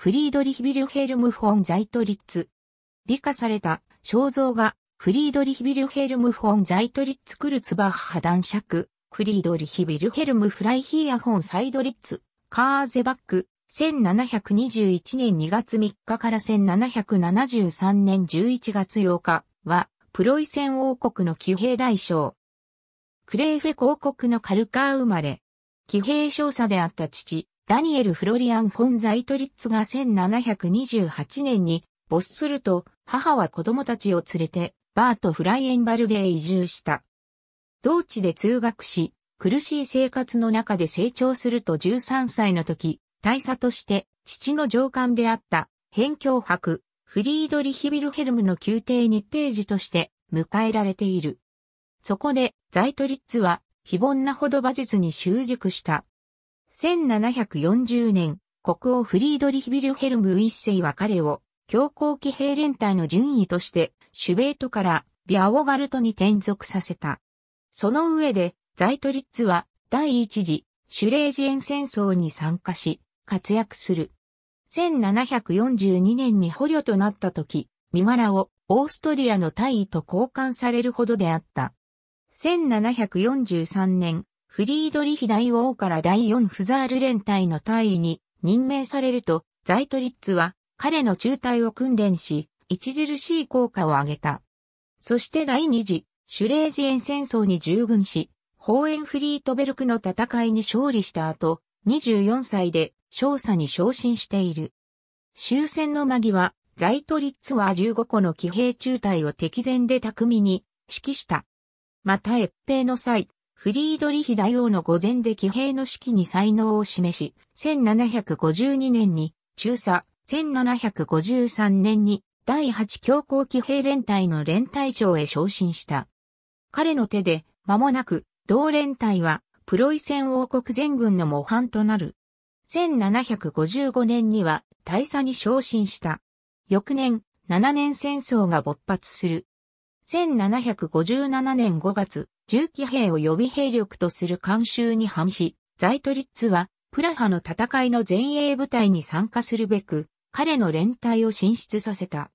フリードリヒ・ビルヘルム・フォン・ザイトリッツ。美化された肖像画、フリードリヒ・ビルヘルム・フォン・ザイトリッツ・クルツバッハ男爵、フリードリヒ・ビルヘルム・フライヒーア・フォン・サイドリッツ、カーゼバック、1721年2月3日から1773年11月8日は、プロイセン王国の騎兵大将。クレーフェ公国のカルカー生まれ。騎兵少佐であった父、ダニエル・フロリアン・フォン・ザイトリッツが1728年に没すると、母は子供たちを連れて、バート・フライエンバルデへ移住した。同地で通学し、苦しい生活の中で成長すると13歳の時、大佐として父の上官であった、辺境博、フリードリヒ・ビルヘルムの宮廷にページとして迎えられている。そこで、ザイトリッツは、非凡なほど馬術に習熟した。1740年、国王フリードリヒ・ビルヘルム一世は彼を、強硬騎兵連隊の順位として、シュベートからビャオガルトに転属させた。その上で、ザイトリッツは第一次シュレージエン戦争に参加し、活躍する。1742年に捕虜となった時、身柄をオーストリアの大尉と交換されるほどであった。1743年、フリードリヒ大王から第四フザール連隊の隊員に任命されると、ザイトリッツは彼の中隊を訓練し、著しい効果を上げた。そして第二次、シュレージエン戦争に従軍し、ホーエンフリートベルクの戦いに勝利した後、24歳で少佐に昇進している。終戦の間際、ザイトリッツは15個の騎兵中隊を敵前で巧みに指揮した。また越兵の際、フリードリヒ大王の御前で騎兵の指揮に才能を示し、1752年に中佐、1753年に第8強行騎兵連隊の連隊長へ昇進した。彼の手で、間もなく、同連隊は、プロイセン王国全軍の模範となる。1755年には、大佐に昇進した。翌年、7年戦争が勃発する。1757年5月、重機兵を予備兵力とする監修に反し、ザイトリッツは、プラハの戦いの前衛部隊に参加するべく、彼の連隊を進出させた。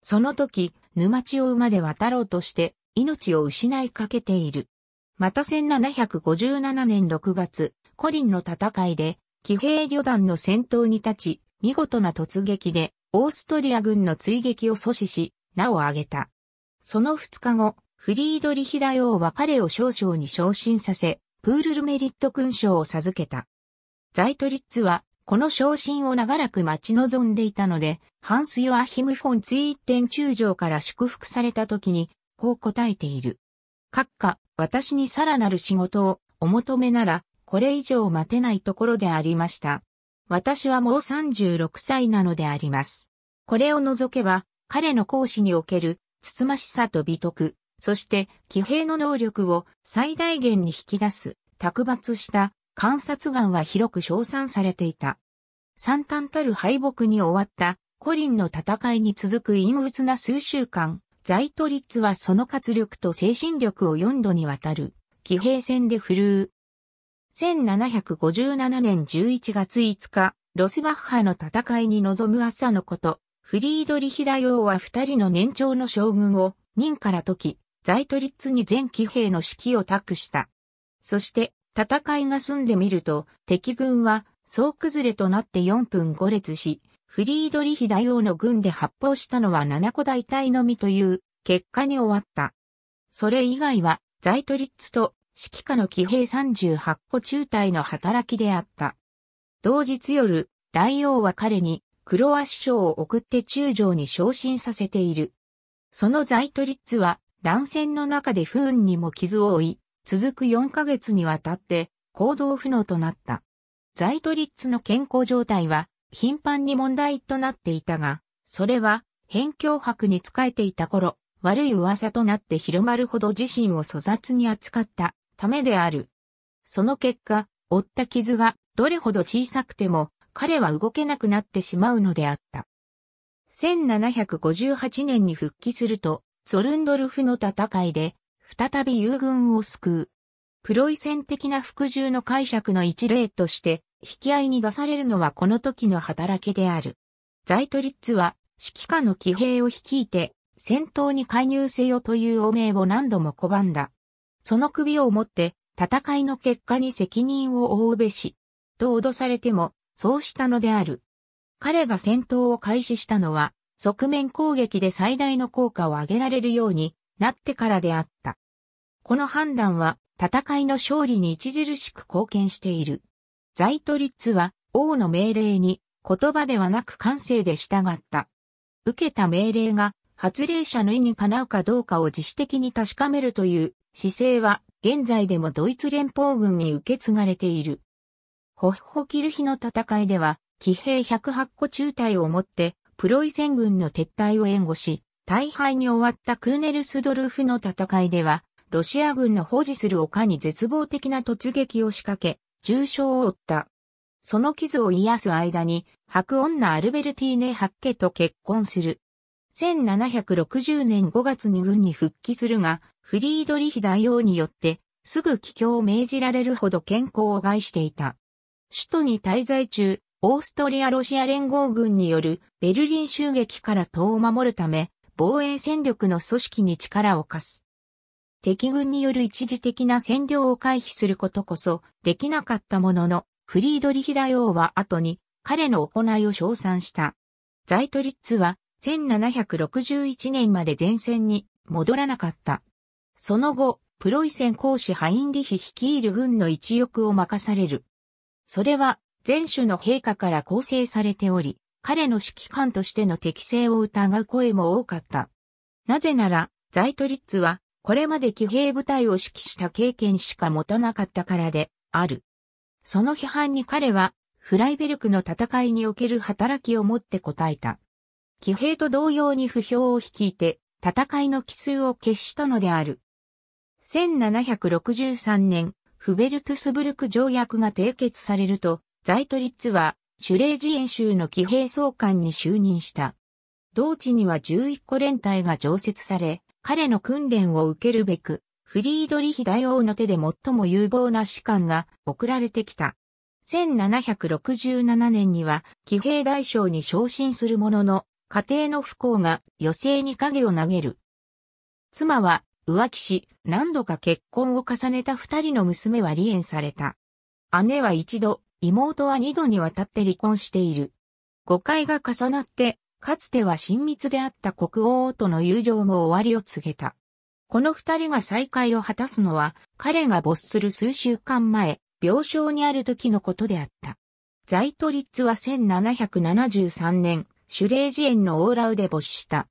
その時、沼地を馬で渡ろうとして、命を失いかけている。また1757年6月、コリンの戦いで、騎兵旅団の先頭に立ち、見事な突撃で、オーストリア軍の追撃を阻止し、名を挙げた。その2日後、フリードリヒ大王は彼を少将に昇進させ、プールルメリット勲章を授けた。ザイトリッツは、この昇進を長らく待ち望んでいたので、ハンス・ヨアヒム・フォン・ツイーテン中将から祝福された時に、こう答えている。閣下、私にさらなる仕事をお求めなら、これ以上待てないところでありました。私はもう36歳なのであります。これを除けば、彼の講師における、つつましさと美徳、そして騎兵の能力を最大限に引き出す、卓抜した観察眼は広く称賛されていた。惨憺たる敗北に終わったコリンの戦いに続く陰鬱な数週間、ザイトリッツはその活力と精神力を4度にわたる騎兵戦で振るう。1757年11月5日、ロスバッハの戦いに臨む朝のこと、フリードリヒ大王は二人の年長の将軍を任から解き、ザイトリッツに全騎兵の指揮を託した。そして、戦いが済んでみると、敵軍は、総崩れとなって4分5列し、フリードリヒ大王の軍で発砲したのは7個大隊のみという結果に終わった。それ以外は、ザイトリッツと指揮下の騎兵38個中隊の働きであった。同日夜、大王は彼に、クロワッショを送って中将に昇進させている。そのザイトリッツは、乱戦の中で不運にも傷を負い、続く4ヶ月にわたって行動不能となった。ザイトリッツの健康状態は頻繁に問題となっていたが、それは辺境博に仕えていた頃、悪い噂となって広まるほど自身を粗雑に扱ったためである。その結果、負った傷がどれほど小さくても彼は動けなくなってしまうのであった。1758年に復帰すると、ゾルンドルフの戦いで、再び友軍を救う。プロイセン的な服従の解釈の一例として、引き合いに出されるのはこの時の働きである。ザイトリッツは、指揮下の騎兵を率いて、戦闘に介入せよという汚名を何度も拒んだ。その首を持って、戦いの結果に責任を負うべし、と脅されても、そうしたのである。彼が戦闘を開始したのは、側面攻撃で最大の効果を上げられるようになってからであった。この判断は戦いの勝利に著しく貢献している。ザイトリッツは王の命令に言葉ではなく感性で従った。受けた命令が発令者の意にかなうかどうかを自主的に確かめるという姿勢は現在でもドイツ連邦軍に受け継がれている。ホッホキルヒの戦いでは騎兵108個中隊をもってプロイセン軍の撤退を援護し、大敗に終わったクーネルスドルフの戦いでは、ロシア軍の保持する丘に絶望的な突撃を仕掛け、重傷を負った。その傷を癒す間に、白女アルベルティーネ・ハッケと結婚する。1760年5月に軍に復帰するが、フリードリヒ大王によって、すぐ帰郷を命じられるほど健康を害していた。首都に滞在中、オーストリア・ロシア連合軍によるベルリン襲撃から党を守るため、防衛戦力の組織に力を貸す。敵軍による一時的な占領を回避することこそできなかったものの、フリードリヒ大王は後に彼の行いを称賛した。ザイトリッツは1761年まで前線に戻らなかった。その後、プロイセン公使ハインリヒ率いる軍の一翼を任される。それは全種の陛下から構成されており、彼の指揮官としての適性を疑う声も多かった。なぜなら、ザイトリッツは、これまで騎兵部隊を指揮した経験しか持たなかったからで、ある。その批判に彼は、フライベルクの戦いにおける働きをもって答えた。騎兵と同様に不評を率いて、戦いの奇数を決したのである。1763年、フベルトゥスブルク条約が締結されると、ザイトリッツは、シュレージエン州の騎兵総監に就任した。同地には11個連隊が常設され、彼の訓練を受けるべく、フリードリヒ大王の手で最も有望な士官が送られてきた。1767年には、騎兵大将に昇進するものの、家庭の不幸が余生に影を投げる。妻は浮気し、何度か結婚を重ねた二人の娘は離縁された。姉は一度妹は二度にわたって離婚している。誤解が重なって、かつては親密であった国王との友情も終わりを告げた。この二人が再会を果たすのは、彼が没する数週間前、病床にある時のことであった。ザイトリッツは1773年、シュレージ園のオーラウで没した。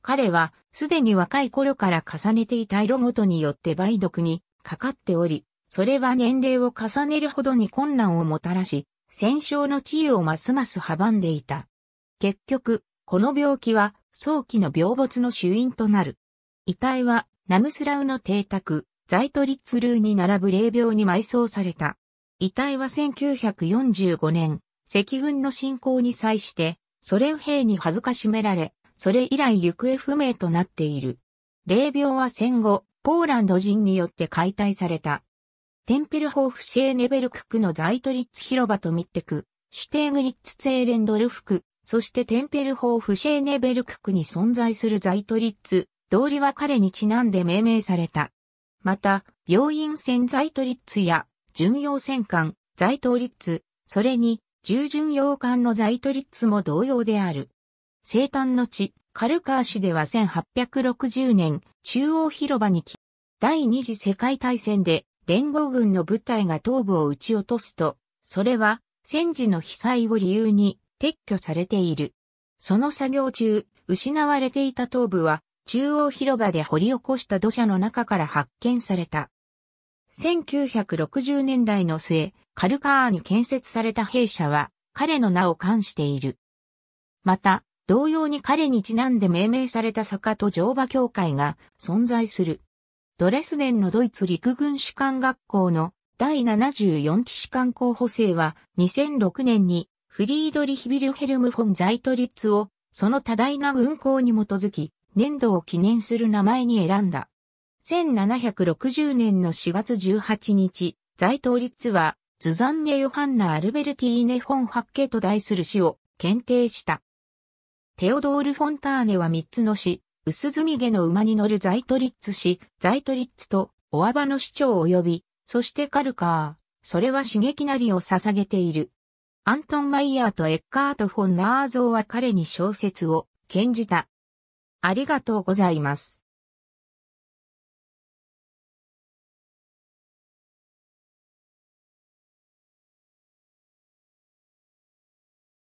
彼は、すでに若い頃から重ねていた色ごとによって梅毒にかかっており、それは年齢を重ねるほどに困難をもたらし、戦勝の地位をますます阻んでいた。結局、この病気は早期の病没の主因となる。遺体はナムスラウの邸宅、ザイトリッツルーに並ぶ霊廟に埋葬された。遺体は1945年、赤軍の侵攻に際して、ソ連兵に辱められ、それ以来行方不明となっている。霊廟は戦後、ポーランド人によって解体された。テンペルホーフシェーネベルク区のザイトリッツ広場とミッテク、シュテーグリッツツェーレンドルフ区、そしてテンペルホーフシェーネベルク区に存在するザイトリッツ、通りは彼にちなんで命名された。また、病院船ザイトリッツや、巡洋戦艦、ザイトリッツ、それに、従巡洋艦のザイトリッツも同様である。生誕の地、カルカー市では1860年、中央広場に来、第二次世界大戦で連合軍の部隊が東部を撃ち落とすと、それは戦時の被災を理由に撤去されている。その作業中、失われていた頭部は中央広場で掘り起こした土砂の中から発見された。1960年代の末、カルカーに建設された兵舎は彼の名を冠している。また、同様に彼にちなんで命名された坂と乗馬協会が存在する。ドレスデンのドイツ陸軍士官学校の第74期士官候補生は2006年にフリードリヒ・ビルヘルム・フォン・ザイトリッツをその多大な軍行に基づき年度を記念する名前に選んだ。1760年の4月18日、ザイトリッツはズザンネ・ヨハンナ・アルベルティーネ・フォン・ハッケと題する詩を検定した。テオドール・フォンターネは3つの詩、薄墨毛の馬に乗るザイトリッツ氏、ザイトリッツと、おアバの市長及び、そしてカルカー、それは刺激なりを捧げている。アントン・マイヤーとエッカート・フォン・ナーゾーは彼に小説を、献じた。ありがとうございます。